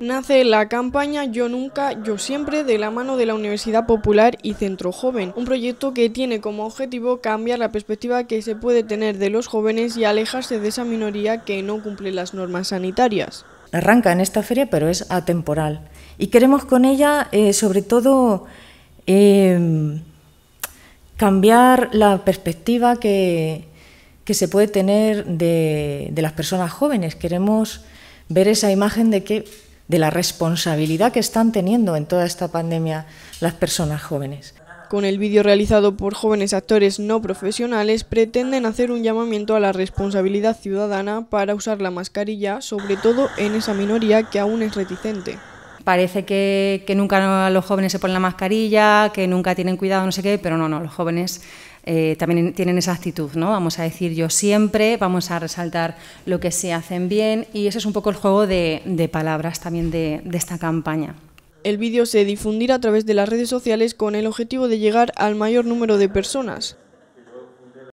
Nace la campaña Yo Nunca, Yo Siempre de la mano de la Universidad Popular y Centro Joven, un proyecto que tiene como objetivo cambiar la perspectiva que se puede tener de los jóvenes y alejarse de esa minoría que no cumple las normas sanitarias. Arranca en esta feria, pero es atemporal. Y queremos con ella, eh, sobre todo, eh, cambiar la perspectiva que, se puede tener de, de las personas jóvenes. Queremos ver esa imagen de que de la responsabilidad que están teniendo en toda esta pandemia las personas jóvenes. Con el vídeo realizado por jóvenes actores no profesionales pretenden hacer un llamamiento a la responsabilidad ciudadana para usar la mascarilla, sobre todo en esa minoría que aún es reticente parece que, nunca los jóvenes se ponen la mascarilla, que nunca tienen cuidado, no sé qué, pero no, no, los jóvenes eh, también tienen esa actitud, ¿no? Vamos a decir yo siempre, vamos a resaltar lo que se hacen bien y ese es un poco el juego de, palabras también de, de esta campaña. El vídeo se difundirá a través de las redes sociales con el objetivo de llegar al mayor número de personas.